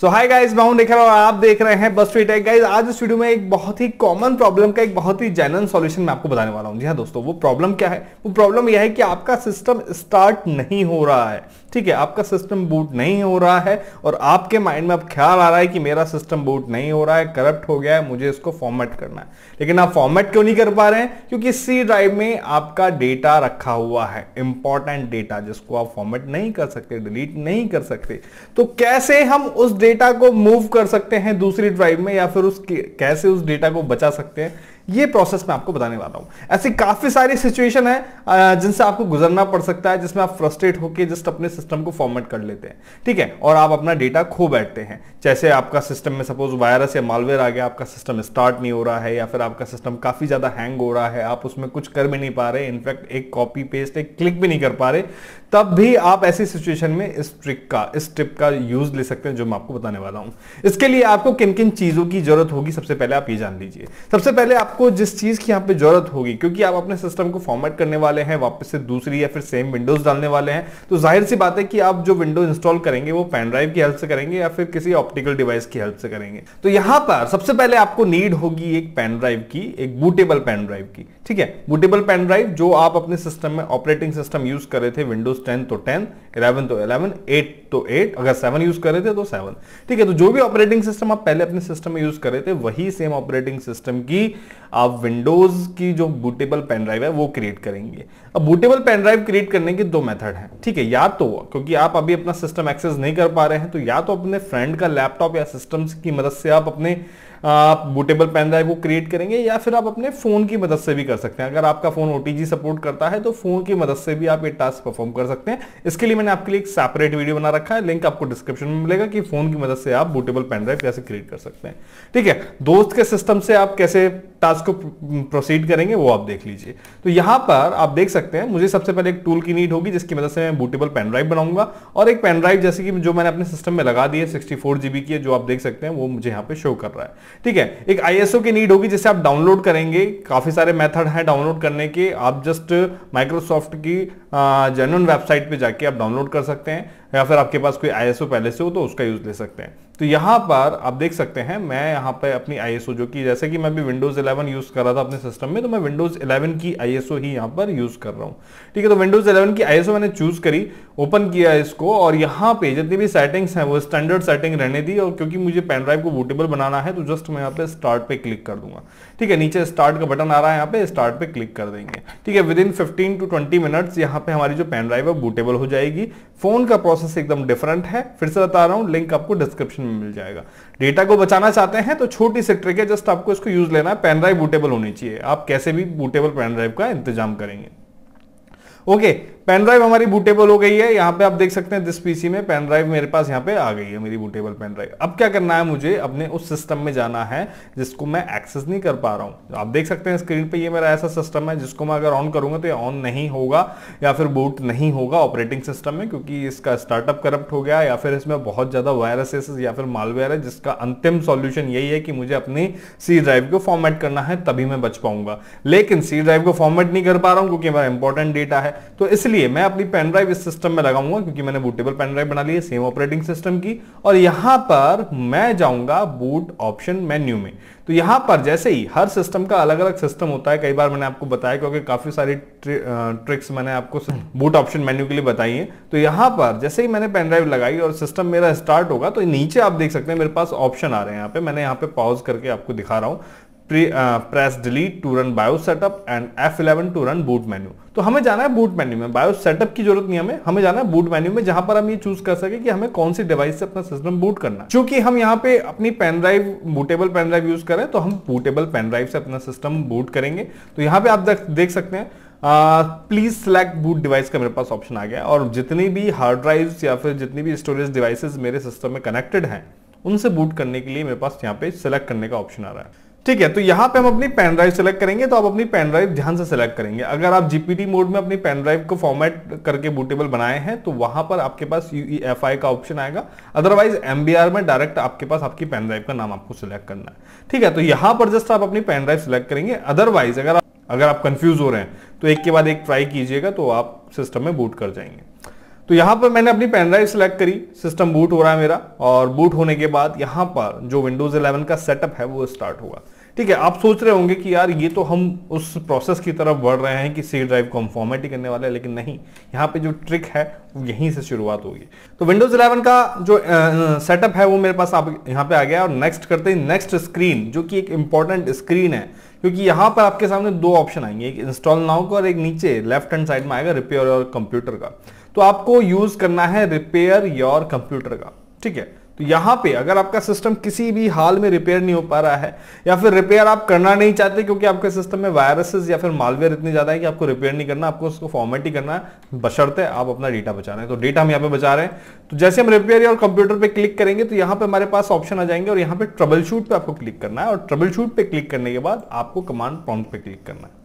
सो hi guys मैं देख रहा हूँ आप देख रहे हैं बस फिट गाइस आज इस वीडियो में एक बहुत ही कॉमन प्रॉब्लम का एक बहुत ही जेनरल सॉल्यूशन मैं आपको बताने वाला हूँ जी हाँ दोस्तों वो प्रॉब्लम क्या है वो प्रॉब्लम यह है कि आपका सिस्टम स्टार्ट नहीं हो रहा है ठीक है आपका सिस्टम बूट नहीं हो रहा है और आपके माइंड में अब ख्याल आ रहा है कि मेरा सिस्टम बूट नहीं हो रहा है करप्ट हो गया है मुझे इसको फॉर्मेट करना है लेकिन आप फॉर्मेट क्यों नहीं कर पा रहे हैं क्योंकि सी ड्राइव में आपका डेटा रखा हुआ है इंपॉर्टेंट डेटा जिसको आप फॉर्मेट नहीं कर सकते डिलीट नहीं कर सकते तो कैसे हम उस डेटा को मूव कर सकते हैं दूसरी ड्राइव में या फिर उस कैसे उस डेटा को बचा सकते हैं ये प्रोसेस मैं आपको बताने वाला हूं ऐसी काफ़ी सारी सिचुएशन है जिनसे आपको गुजरना पड़ सकता है जिसमें आप फ्रस्ट्रेट होकर जस्ट अपने सिस्टम को फॉर्मेट कर लेते हैं ठीक है और आप अपना डेटा खो बैठते हैं जैसे आपका सिस्टम में सपोज वायरस या मालवेयर आ गया आपका सिस्टम स्टार्ट नहीं हो रहा है या फिर आपका सिस्टम काफ़ी ज़्यादा हैंग हो रहा है आप उसमें कुछ कर भी नहीं पा रहे इनफैक्ट एक कॉपी पेस्ट एक क्लिक भी नहीं कर पा रहे तब भी आप ऐसी सिचुएशन में इस ट्रिक का इस टिप का यूज़ ले सकते हैं जो मैं आपको बताने वाला हूं इसके लिए आपको किन किन चीज़ों की जरूरत होगी सबसे पहले आप ये जान लीजिए सबसे पहले आप आपको जिस चीज़ की यहाँ पे जरूरत होगी क्योंकि आप अपने सिस्टम को फॉर्मेट करने वाले हैं वापस से दूसरी या फिर सेम विंडोज डालने वाले हैं तो जाहिर सी बात है कि आप जो विंडोज इंस्टॉल करेंगे वो पेन ड्राइव की हेल्प से करेंगे या फिर किसी ऑप्टिकल डिवाइस की हेल्प से करेंगे तो यहां पर सबसे पहले आपको नीड होगी एक पेन ड्राइव की एक बूटेबल पेन ड्राइव की ठीक है बूटेबल पेन ड्राइव जो आप अपने सिस्टम में ऑपरेटिंग सिस्टम यूज कर रहे थे विंडोज टेन तो टेन इलेवन तो इलेवन एट तो एट अगर सेवन यूज कर रहे थे तो सेवन ठीक है तो जो भी ऑपरेटिंग सिस्टम आप पहले अपने सिस्टम में यूज कर रहे थे वही सेम ऑपरेटिंग सिस्टम की आप विंडोज की जो बूटेबल पेन ड्राइव है वो क्रिएट करेंगे अब बूटेबल पेन ड्राइव क्रिएट करने के दो मेथड हैं ठीक है या तो क्योंकि आप अभी अपना सिस्टम एक्सेस नहीं कर पा रहे हैं तो या तो अपने फ्रेंड का लैपटॉप या सिस्टम की मदद से आप अपने आप बूटेबल पेन ड्राइव को क्रिएट करेंगे या फिर आप अपने फ़ोन की मदद से भी कर सकते हैं अगर आपका फ़ोन ओ सपोर्ट करता है तो फ़ोन की मदद से भी आप ये टास्क परफॉर्म कर सकते हैं इसके लिए मैंने आपके लिए एक सेपरेट वीडियो बना रखा है लिंक आपको डिस्क्रिप्शन में मिलेगा कि फ़ोन की मदद से आप बूटेबल पेन ड्राइव कैसे क्रिएट कर सकते हैं ठीक है दोस्त के सिस्टम से आप कैसे टास्क को प्रोसीड करेंगे वो आप देख लीजिए तो यहाँ पर आप देख सकते हैं मुझे सबसे पहले एक टूल की नीड होगी जिसकी मदद से मैं बूटेबल पेन ड्राइव बनाऊंगा और एक पेन ड्राइव जैसे कि जो मैंने अपने सिस्टम में लगा दी है सिक्सटी की है जो आप देख सकते हैं वो मुझे यहाँ पे शो कर रहा है ठीक है एक आईएसओ की नीड होगी जिसे आप डाउनलोड करेंगे काफी सारे मेथड हैं डाउनलोड करने के आप जस्ट माइक्रोसॉफ्ट की जेन्यून वेबसाइट पे जाके आप डाउनलोड कर सकते हैं या फिर आपके पास कोई आईएसओ पहले से हो तो उसका यूज ले सकते हैं तो यहाँ पर आप देख सकते हैं मैं यहाँ पर अपनी आई जो कि जैसे कि मैं भी विंडोज़ 11 यूज़ कर रहा था अपने सिस्टम में तो मैं विंडोज़ 11 की आई ही यहाँ पर यूज़ कर रहा हूँ ठीक है तो विंडोज़ 11 की आई मैंने चूज़ करी ओपन किया इसको और यहाँ पे जितनी भी सेटिंग्स हैं वो स्टैंडर्ड सेटिंग रहने दी और क्योंकि मुझे पेन ड्राइव को बूटेबल बनाना है तो जस्ट मैं यहाँ पे स्टार्ट पे क्लिक कर दूंगा ठीक है नीचे स्टार्ट का बटन आ रहा है यहाँ पे स्टार्ट पे क्लिक कर देंगे ठीक है within fifteen to twenty minutes यहाँ पे हमारी जो पेन ड्राइव है बूटेबल हो जाएगी फोन का प्रोसेस एकदम डिफरेंट है फिर से बता रहा हूँ लिंक आपको डिस्क्रिप्शन में मिल जाएगा डेटा को बचाना चाहते हैं तो छोटी सी ट्रिक है जस्ट आपको इसको यूज लेना है पेनड्राइव बूटेबल होनी चाहिए आप कैसे भी बूटेबल पेनड्राइव का इंतजाम करेंगे ओके पेन ड्राइव हमारी बूटेबल हो गई है यहाँ पे आप देख सकते हैं दिस पीसी में पेन ड्राइव मेरे पास यहाँ पे आ गई है मेरी बूटेबल पेन ड्राइव अब क्या करना है मुझे अपने उस सिस्टम में जाना है जिसको मैं एक्सेस नहीं कर पा रहा हूँ तो आप देख सकते हैं स्क्रीन पे ये मेरा ऐसा सिस्टम है जिसको मैं अगर ऑन करूंगा तो ये ऑन नहीं होगा या फिर बूट नहीं होगा ऑपरेटिंग सिस्टम में क्योंकि इसका स्टार्टअप करप्ट हो गया या फिर इसमें बहुत ज़्यादा वायरसेस या फिर मालवेयर है जिसका अंतिम सोल्यूशन यही है कि मुझे अपनी सी ड्राइव को फॉर्मेट करना है तभी मैं बच पाऊंगा लेकिन सी ड्राइव को फॉर्मेट नहीं कर पा रहा हूँ क्योंकि हमारा इंपॉर्टेंट डेटा है तो इसलिए मैं अपनी पेन ड्राइव इस सिस्टम में लगाऊंगा क्योंकि मैंने बूटेबल पेन ड्राइव बना ली है सेम ऑपरेटिंग सिस्टम की और यहां पर मैं जाऊंगा बूट ऑप्शन मेन्यू में तो यहां पर जैसे ही हर सिस्टम का अलग अलग सिस्टम होता है कई बार मैंने आपको बताया क्योंकि काफी सारी ट्रि, ट्रिक्स मैंने आपको बूट ऑप्शन मेन्यू के लिए बताई है तो यहां पर जैसे ही मैंने पेन ड्राइव लगाई और सिस्टम मेरा स्टार्ट होगा तो नीचे आप देख सकते हैं मेरे पास ऑप्शन आ रहे हैं यहाँ पे मैंने यहाँ पे पॉज करके आपको दिखा रहा हूं press delete to run to run BIOS setup and F11 to run boot तो हमें जाना है बूट मेन्यू में बायो सेटअप की जरूरत नहीं हमें हमें जाना है बूट मेन्यू में जहां पर हम ये चूज कर सके कि हमें कौन सी डिवाइस से अपना सिस्टम बूट करना है क्योंकि हम यहाँ पे अपनी pen drive bootable pen drive use करें तो हम बूटेबल पेन ड्राइव से अपना सिस्टम बूट करेंगे तो यहाँ पे आप देख सकते हैं प्लीज सेलेक्ट बूट डिवाइस का मेरे पास ऑप्शन आ गया और जितनी भी हार्ड ड्राइव या फिर जितनी भी स्टोरेज डिवाइसेज मेरे सिस्टम में कनेक्टेड हैं उनसे बूट करने के लिए मेरे पास यहाँ पे सिलेक्ट करने का ऑप्शन आ रहा है ठीक है तो यहाँ पे हम अपनी पेन ड्राइव सेलेक्ट करेंगे तो आप अपनी पेन ड्राइव ध्यान से सेलेक्ट करेंगे अगर आप जीपीटी मोड में अपनी पेन ड्राइव को फॉर्मेट करके बूटेबल बनाए हैं तो वहां पर आपके पास यूईएफआई e का ऑप्शन आएगा अदरवाइज एमबीआर में डायरेक्ट आपके पास आपकी पेन ड्राइव का नाम आपको सिलेक्ट करना है ठीक है तो यहां पर जस्ट आप अपनी पेन ड्राइव सेलेक्ट करेंगे अदरवाइज अगर आप अगर आप कंफ्यूज हो रहे हैं तो एक के बाद एक ट्राई कीजिएगा तो आप सिस्टम में बूट कर जाएंगे तो यहाँ पर मैंने अपनी पेनड्राइव सेलेक्ट करी सिस्टम बूट हो रहा है मेरा और बूट होने के बाद यहाँ पर जो विंडोज 11 का सेटअप है वो स्टार्ट होगा ठीक है आप सोच रहे होंगे कि यार ये तो हम उस प्रोसेस की तरफ बढ़ रहे हैं कि सी ड्राइव को हम फॉर्मेट ही करने वाले हैं लेकिन नहीं यहाँ पे जो ट्रिक है वो यहीं से शुरुआत होगी तो विंडोज 11 का जो सेटअप है वो मेरे पास आप यहाँ पे आ गया और नेक्स्ट करते हैं नेक्स्ट स्क्रीन जो कि एक इंपॉर्टेंट स्क्रीन है क्योंकि यहाँ पर आपके सामने दो ऑप्शन आएंगे एक इंस्टॉल नाउ का और एक नीचे लेफ्ट हैंड साइड में आएगा रिपेयर और कंप्यूटर का तो आपको यूज करना है रिपेयर योर कंप्यूटर का ठीक है तो यहां पे अगर आपका सिस्टम किसी भी हाल में रिपेयर नहीं हो पा रहा है या फिर रिपेयर आप करना नहीं चाहते क्योंकि आपके सिस्टम में वायरसेस या फिर मालवेयर इतने ज़्यादा है कि आपको रिपेयर नहीं करना आपको उसको फॉर्मेट ही करना है बशर्ते आप अपना डेटा बचा रहे हैं तो डेटा हम यहाँ पे बचा रहे हैं तो जैसे हम रिपेयर और कंप्यूटर पर क्लिक करेंगे तो यहां पर हमारे पास ऑप्शन आ जाएंगे और यहां पर ट्रबल शूट पर आपको क्लिक करना है और ट्रबल शूट पर क्लिक करने के बाद आपको कमांड पॉइंट पर क्लिक करना है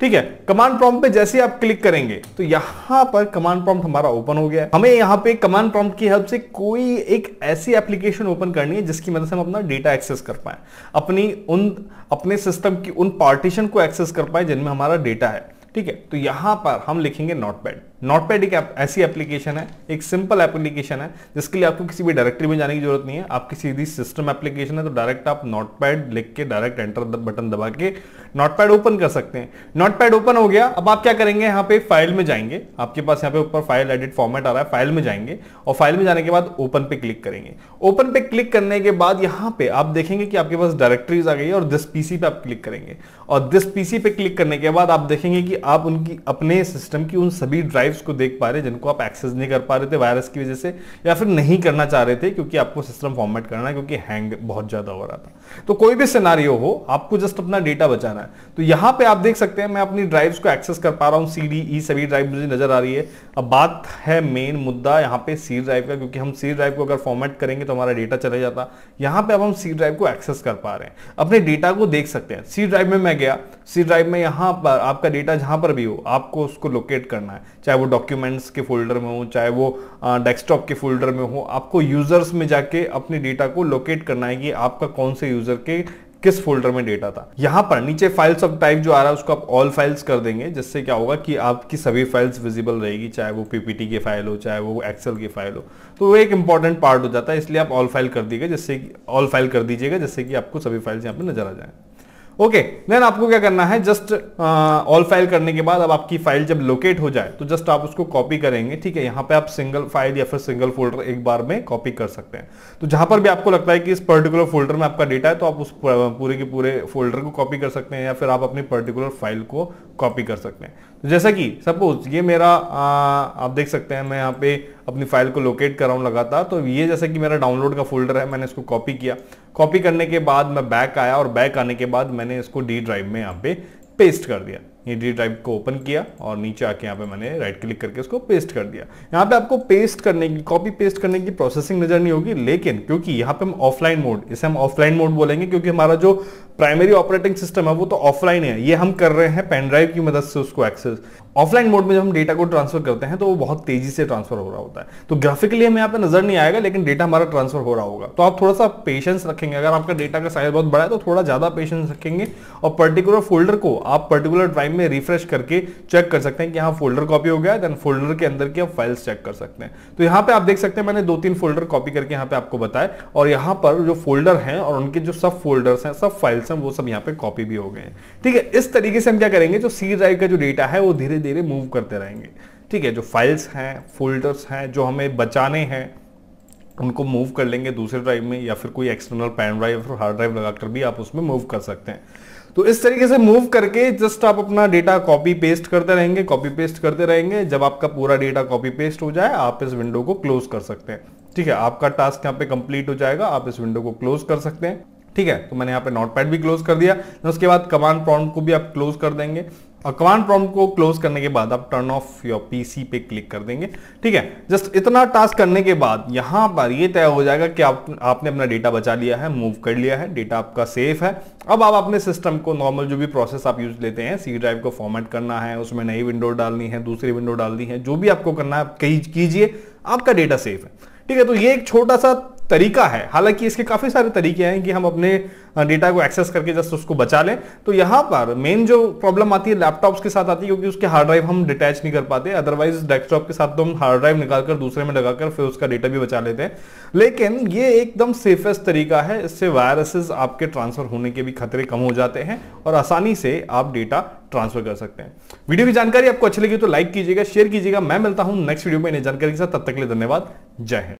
ठीक है कमांड प्रॉम्प्ट पे जैसे आप क्लिक करेंगे तो यहां पर कमांड प्रॉम्प्ट हमारा ओपन हो गया हमें यहाँ पे कमांड प्रॉम्प्ट की हेल्प से कोई एक ऐसी एप्लीकेशन ओपन करनी है जिसकी मदद से हम अपना डेटा एक्सेस कर पाए अपनी उन अपने सिस्टम की उन पार्टीशन को एक्सेस कर पाए जिनमें हमारा डेटा है ठीक है तो यहां पर हम लिखेंगे नोट पैड नोटपैड एक ऐसी एप्लीकेशन है एक सिंपल एप्लीकेशन है जिसके लिए आपको किसी भी डायरेक्टरी में जाने की जरूरत नहीं है आपकी सीधी सिस्टम एप्लीकेशन है तो डायरेक्ट आप नोटपैड लिख के डायरेक्ट एंटर बटन दबा के नोटपैड ओपन कर सकते हैं नोटपैड ओपन हो गया अब आप क्या करेंगे यहाँ पे फाइल में जाएंगे आपके पास यहाँ पे ऊपर फाइल एडिट फॉर्मेट आ रहा है फाइल में जाएंगे और फाइल में जाने के बाद ओपन पे क्लिक करेंगे ओपन पे क्लिक करने के बाद यहाँ पे आप देखेंगे कि आपके पास डायरेक्टरीज आ गई है और दिस पीसी पे आप क्लिक करेंगे और दिस पीसी पे क्लिक करने के बाद आप देखेंगे कि आप उनकी अपने सिस्टम की उन सभी ड्राइव लाइव्स को देख पा रहे जिनको आप एक्सेस नहीं कर पा रहे थे वायरस की वजह से या फिर नहीं करना चाह रहे थे क्योंकि आपको सिस्टम फॉर्मेट करना है क्योंकि हैंग बहुत ज़्यादा हो रहा था तो कोई भी सिनारियो हो आपको जस्ट अपना डेटा बचाना है तो यहां पर आप देख सकते हैं मैं अपनी ड्राइव्स को एक्सेस कर पा रहा हूँ सी ई सभी ड्राइव मुझे नजर आ रही है अब बात है मेन मुद्दा यहाँ पे सी ड्राइव का क्योंकि हम सी ड्राइव को अगर फॉर्मेट करेंगे तो हमारा डेटा चला जाता यहाँ पे अब हम सी ड्राइव को एक्सेस कर पा रहे हैं अपने डेटा को देख सकते हैं सी ड्राइव में मैं गया सी ड्राइव में यहाँ पर आपका डेटा जहाँ पर भी हो आपको उसको लोकेट करना है चाहे चाहे वो डॉक्यूमेंट्स के फोल्डर में हो चाहे वो डेस्कटॉप के फोल्डर में हो आपको यूजर्स में जाके अपने डेटा को लोकेट करना है कि आपका कौन से यूजर के किस फोल्डर में डेटा था यहाँ पर नीचे फाइल्स ऑफ टाइप जो आ रहा है उसको आप ऑल फाइल्स कर देंगे जिससे क्या होगा कि आपकी सभी फाइल्स विजिबल रहेगी चाहे वो पीपीटी की फाइल हो चाहे वो एक्सेल की फाइल हो तो वो एक इंपॉर्टेंट पार्ट हो जाता है इसलिए आप ऑल फाइल कर दीजिएगा जिससे ऑल फाइल कर दीजिएगा जिससे कि आपको सभी फाइल्स यहाँ पर नजर आ जाए ओके देन आपको क्या करना है जस्ट ऑल फाइल करने के बाद अब आपकी फाइल जब लोकेट हो जाए तो जस्ट आप उसको कॉपी करेंगे ठीक है यहाँ पे आप सिंगल फाइल या फिर सिंगल फोल्डर एक बार में कॉपी कर सकते हैं तो जहां पर भी आपको लगता है कि इस पर्टिकुलर फोल्डर में आपका डेटा है तो आप उस uh, पूरे के पूरे फोल्डर को कॉपी कर सकते हैं या फिर आप अपनी पर्टिकुलर फाइल को कॉपी कर सकते हैं तो जैसा कि सपोज ये मेरा आ, uh, आप देख सकते हैं मैं यहाँ पे अपनी फाइल को लोकेट कर रहा हूँ लगातार तो ये जैसे कि मेरा डाउनलोड का फोल्डर है मैंने इसको कॉपी किया कॉपी करने के बाद मैं बैक आया और बैक आने के बाद मैंने इसको डी ड्राइव में यहाँ पे पेस्ट कर दिया ये डी ड्राइव को ओपन किया और नीचे आके यहाँ पे मैंने राइट क्लिक करके इसको पेस्ट कर दिया यहाँ पे आपको पेस्ट करने की कॉपी पेस्ट करने की प्रोसेसिंग नजर नहीं होगी लेकिन क्योंकि यहाँ पे हम ऑफलाइन मोड इसे हम ऑफलाइन मोड बोलेंगे क्योंकि हमारा जो प्राइमरी ऑपरेटिंग सिस्टम है वो तो ऑफलाइन है ये हम कर रहे हैं पेनड्राइव की मदद से उसको एक्सेस ऑफलाइन मोड में जब हम डेटा को ट्रांसफर करते हैं तो वो बहुत तेजी से ट्रांसफर हो रहा होता है तो ग्राफिकली हमें यहाँ पे नजर नहीं आएगा लेकिन डेटा हमारा ट्रांसफर हो रहा होगा तो आप थोड़ा सा पेशेंस रखेंगे अगर आपका डेटा का साइज बहुत बड़ा है तो थोड़ा ज्यादा पेशेंस रखेंगे और पर्टिकुलर फोल्डर को आप पर्टिकुलर ड्राइव में रिफ्रेश करके चेक कर सकते हैं कि हाँ फोल्डर कॉपी हो गया देन फोल्डर के अंदर की आप फाइल्स चेक कर सकते हैं तो यहाँ पे आप देख सकते हैं मैंने दो तीन फोल्डर कॉपी करके यहाँ पे आपको बताया और यहाँ पर जो फोल्डर है और उनके जो सब फोल्डर्स हैं सब फाइल्स पॉइंट्स हैं वो सब यहाँ पे कॉपी भी हो गए हैं ठीक है इस तरीके से हम क्या करेंगे जो सी ड्राइव का जो डेटा है वो धीरे धीरे मूव करते रहेंगे ठीक है जो फाइल्स हैं फोल्डर्स हैं जो हमें बचाने हैं उनको मूव कर लेंगे दूसरे ड्राइव में या फिर कोई एक्सटर्नल पैन ड्राइव या हार्ड ड्राइव लगाकर भी आप उसमें मूव कर सकते हैं तो इस तरीके से मूव करके जस्ट आप अपना डेटा कॉपी पेस्ट करते रहेंगे कॉपी पेस्ट करते रहेंगे जब आपका पूरा डेटा कॉपी पेस्ट हो जाए आप इस विंडो को क्लोज कर सकते हैं ठीक है आपका टास्क यहाँ पे कंप्लीट हो जाएगा आप इस विंडो को क्लोज कर सकते हैं ठीक है तो मैंने यहाँ पे नोटपैड भी क्लोज कर दिया उसके बाद कमांड प्रॉम्प्ट को भी आप क्लोज कर देंगे और कमांड प्रॉम्प्ट को क्लोज करने के बाद आप टर्न ऑफ योर पीसी पे क्लिक कर देंगे ठीक है जस्ट इतना टास्क करने के बाद यहाँ पर ये तय हो जाएगा कि आप आपने अपना डेटा बचा लिया है मूव कर लिया है डेटा आपका सेफ है अब आप अपने सिस्टम को नॉर्मल जो भी प्रोसेस आप यूज लेते हैं सी ड्राइव को फॉर्मेट करना है उसमें नई विंडो डालनी है दूसरी विंडो डालनी है जो भी आपको करना है आप कीजिए आपका डेटा सेफ है ठीक है तो ये एक छोटा सा तरीका है हालांकि इसके काफ़ी सारे तरीके हैं कि हम अपने डेटा को एक्सेस करके जस्ट उसको बचा लें तो यहाँ पर मेन जो प्रॉब्लम आती है लैपटॉप्स के साथ आती है क्योंकि उसके हार्ड ड्राइव हम डिटैच नहीं कर पाते अदरवाइज डेस्कटॉप के साथ तो हम हार्ड ड्राइव निकाल कर दूसरे में लगाकर फिर उसका डेटा भी बचा लेते हैं लेकिन ये एकदम सेफेस्ट तरीका है इससे वायरसेस आपके ट्रांसफर होने के भी खतरे कम हो जाते हैं और आसानी से आप डेटा ट्रांसफर कर सकते हैं वीडियो की जानकारी आपको अच्छी लगी तो लाइक कीजिएगा शेयर कीजिएगा मैं मिलता हूं नेक्स्ट वीडियो में जानकारी के साथ तब तक के लिए धन्यवाद जय हिंद